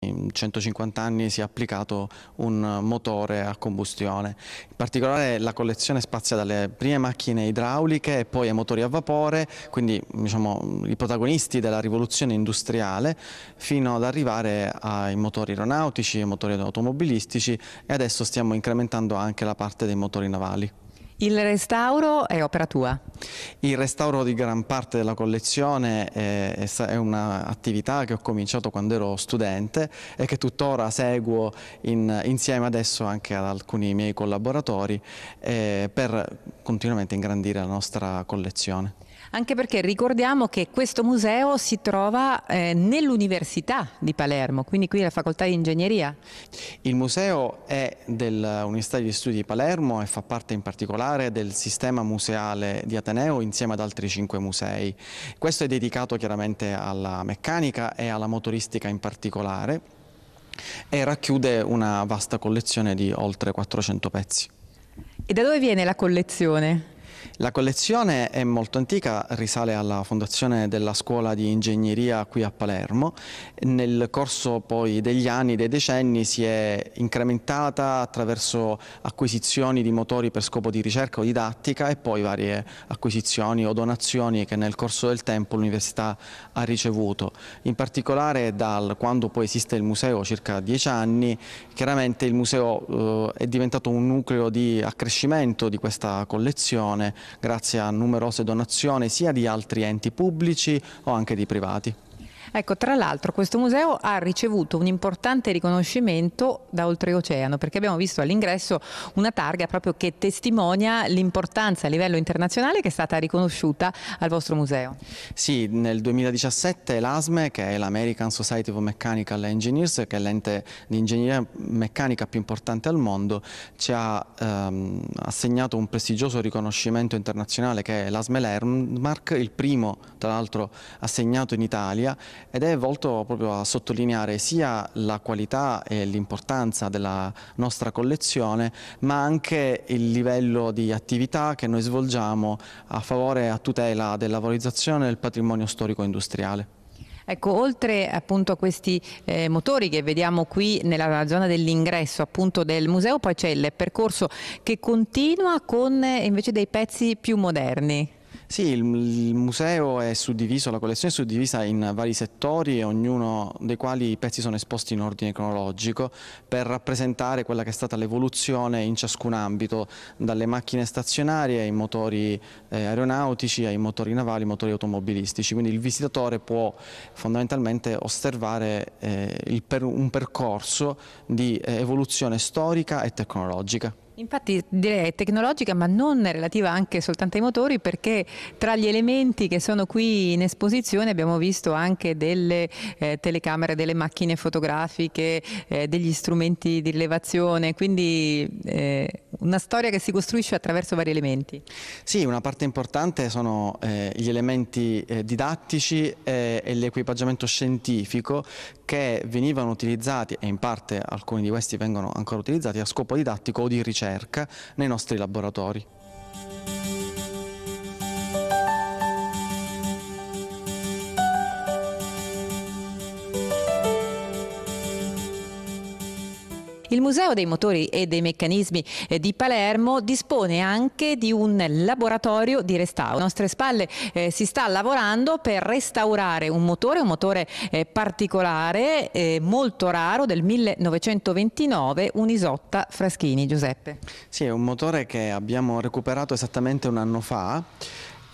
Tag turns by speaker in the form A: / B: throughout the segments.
A: in 150 anni si è applicato un motore a combustione. In particolare la collezione spazia dalle prime macchine idrauliche e poi ai motori a vapore, quindi diciamo, i protagonisti della rivoluzione industriale, fino ad arrivare ai motori aeronautici, ai motori automobilistici e adesso stiamo incrementando anche la parte dei motori navali.
B: Il restauro è opera tua?
A: Il restauro di gran parte della collezione è, è un'attività che ho cominciato quando ero studente e che tuttora seguo in, insieme adesso anche ad alcuni miei collaboratori eh, per continuamente ingrandire la nostra collezione
B: anche perché ricordiamo che questo museo si trova eh, nell'Università di Palermo, quindi qui alla Facoltà di Ingegneria.
A: Il museo è dell'Università degli Studi di Palermo e fa parte in particolare del sistema museale di Ateneo insieme ad altri cinque musei. Questo è dedicato chiaramente alla meccanica e alla motoristica in particolare e racchiude una vasta collezione di oltre 400 pezzi.
B: E da dove viene la collezione?
A: La collezione è molto antica, risale alla fondazione della scuola di ingegneria qui a Palermo. Nel corso poi degli anni, dei decenni, si è incrementata attraverso acquisizioni di motori per scopo di ricerca o didattica e poi varie acquisizioni o donazioni che nel corso del tempo l'Università ha ricevuto. In particolare dal quando poi esiste il museo, circa dieci anni, chiaramente il museo eh, è diventato un nucleo di accrescimento di questa collezione grazie a numerose donazioni sia di altri enti pubblici o anche di privati.
B: Ecco, tra l'altro questo museo ha ricevuto un importante riconoscimento da oltreoceano perché abbiamo visto all'ingresso una targa proprio che testimonia l'importanza a livello internazionale che è stata riconosciuta al vostro museo.
A: Sì, nel 2017 l'ASME, che è l'American Society of Mechanical Engineers, che è l'ente di ingegneria meccanica più importante al mondo, ci ha ehm, assegnato un prestigioso riconoscimento internazionale che è l'ASME Lernmark, il primo tra l'altro assegnato in Italia ed è volto proprio a sottolineare sia la qualità e l'importanza della nostra collezione ma anche il livello di attività che noi svolgiamo a favore e a tutela della valorizzazione del patrimonio storico-industriale.
B: Ecco, oltre appunto a questi eh, motori che vediamo qui nella zona dell'ingresso appunto del museo, poi c'è il percorso che continua con eh, invece dei pezzi più moderni. Sì, il, il, museo
A: è suddiviso, la collezione è suddivisa in vari settori, ognuno dei quali i pezzi sono esposti in ordine cronologico per rappresentare quella che è stata l'evoluzione in ciascun ambito, dalle macchine stazionarie ai motori eh, aeronautici, ai motori navali, ai motori automobilistici. Quindi il visitatore può fondamentalmente osservare eh, per, un percorso di eh, evoluzione storica e tecnologica.
B: Infatti direi tecnologica ma non relativa anche soltanto ai motori perché tra gli elementi che sono qui in esposizione abbiamo visto anche delle eh, telecamere, delle macchine fotografiche, eh, degli strumenti di rilevazione, quindi eh, una storia che si costruisce attraverso vari elementi.
A: Sì, una parte importante sono eh, gli elementi eh, didattici eh, e l'equipaggiamento scientifico che venivano utilizzati e in parte alcuni di questi vengono ancora utilizzati a scopo didattico o di ricerca nei nostri laboratori.
B: Il Museo dei Motori e dei Meccanismi eh, di Palermo dispone anche di un laboratorio di restauro. A nostre spalle eh, si sta lavorando per restaurare un motore, un motore eh, particolare, eh, molto raro, del 1929, un'isotta Fraschini. Giuseppe.
A: Sì, è un motore che abbiamo recuperato esattamente un anno fa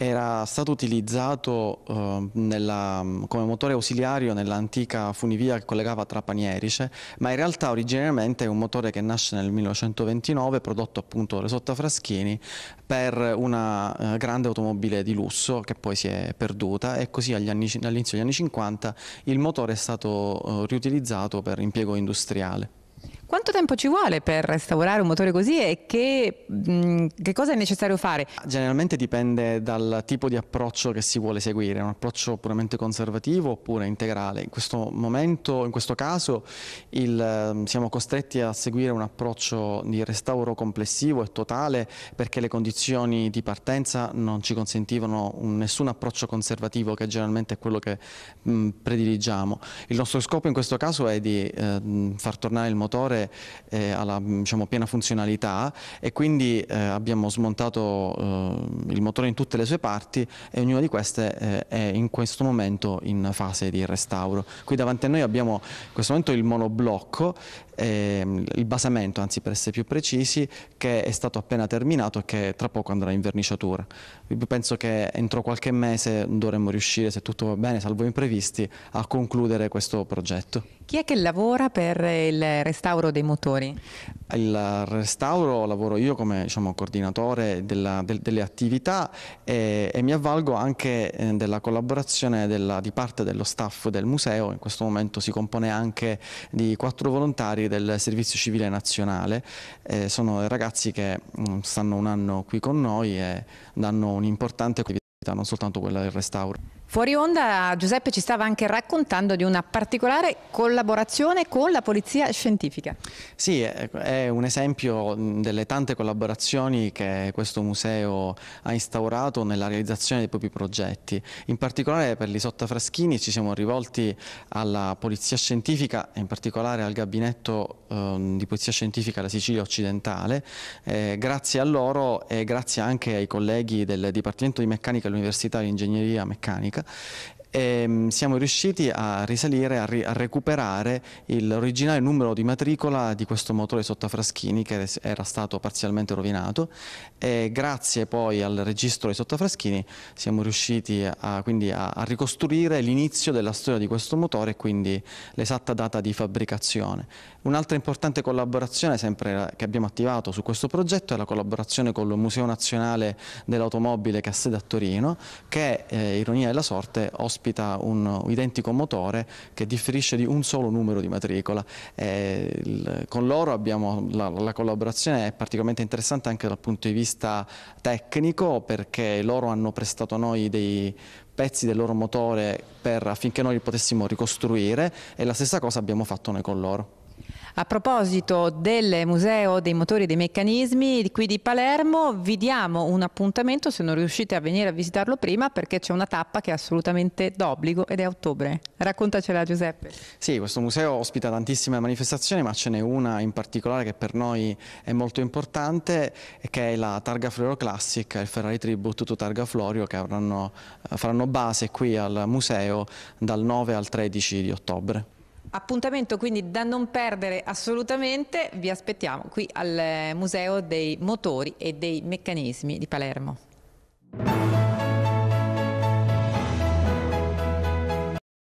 A: era stato utilizzato eh, nella, come motore ausiliario nell'antica funivia che collegava Trapani Erice, ma in realtà originariamente è un motore che nasce nel 1929, prodotto appunto da Resotta Fraschini, per una eh, grande automobile di lusso che poi si è perduta e così all'inizio degli anni 50 il motore è stato eh, riutilizzato per impiego industriale.
B: Quanto tempo ci vuole per restaurare un motore così e che, mh, mm, che cosa è necessario fare?
A: Generalmente dipende dal tipo di approccio che si vuole seguire, un approccio puramente conservativo oppure integrale. In questo momento, in questo caso, il, mm, siamo costretti a seguire un approccio di restauro complessivo e totale perché le condizioni di partenza non ci consentivano nessun approccio conservativo che generalmente è quello che mh, mm, prediligiamo. Il nostro scopo in questo caso è di eh, far tornare il motore eh, alla diciamo, piena funzionalità e quindi eh, abbiamo smontato eh, il motore in tutte le sue parti e ognuna di queste eh, è in questo momento in fase di restauro. Qui davanti a noi abbiamo in questo momento il monoblocco, ehm, il basamento anzi per essere più precisi, che è stato appena terminato e che tra poco andrà in verniciatura. penso che entro qualche mese dovremmo riuscire, se tutto va bene, salvo imprevisti, a concludere questo progetto.
B: Chi è che lavora per il restauro dei motori?
A: Il restauro lavoro io come diciamo, coordinatore della, del, delle attività e, e, mi avvalgo anche eh, della collaborazione della, di parte dello staff del museo, in questo momento si compone anche di quattro volontari del Servizio Civile Nazionale, eh, sono ragazzi che mh, mm, stanno un anno qui con noi e danno un'importante attività non soltanto quella del restauro.
B: Fuori onda Giuseppe ci stava anche raccontando di una particolare collaborazione con la polizia scientifica.
A: Sì, è un esempio delle tante collaborazioni che questo museo ha instaurato nella realizzazione dei propri progetti. In particolare per l'Isotta Fraschini ci siamo rivolti alla polizia scientifica e in particolare al gabinetto ehm, di polizia scientifica della Sicilia occidentale. Eh, grazie a loro e grazie anche ai colleghi del Dipartimento di Meccanica e dell'Università di Ingegneria Meccanica e ehm, siamo riusciti a risalire, a, ri a recuperare l'originale numero di matricola di questo motore sotto Fraschini che era stato parzialmente rovinato e grazie poi al registro di Sottafraschini siamo riusciti a, quindi a, a ricostruire l'inizio della storia di questo motore e quindi l'esatta data di fabbricazione. Un'altra importante collaborazione sempre che abbiamo attivato su questo progetto è la collaborazione con il Museo Nazionale dell'Automobile che ha sede a Torino che, eh, ironia della sorte, ospita ospita un identico motore che differisce di un solo numero di matricola. Eh, il, con loro abbiamo la, la collaborazione è particolarmente interessante anche dal punto di vista tecnico perché loro hanno prestato a noi dei pezzi del loro motore per, affinché noi li potessimo ricostruire e la stessa cosa abbiamo fatto noi con loro.
B: A proposito del Museo dei Motori e dei Meccanismi qui di Palermo, vi diamo un appuntamento se non riuscite a venire a visitarlo prima perché c'è una tappa che è assolutamente d'obbligo ed è a ottobre. Raccontacela Giuseppe.
A: Sì, questo museo ospita tantissime manifestazioni ma ce n'è una in particolare che per noi è molto importante che è la Targa Florio Classic, il Ferrari Tributo to Targa Florio che avranno, eh, faranno base qui al museo dal 9 al 13 di ottobre.
B: Appuntamento quindi da non perdere assolutamente, vi aspettiamo qui al eh, Museo dei Motori e dei Meccanismi di Palermo.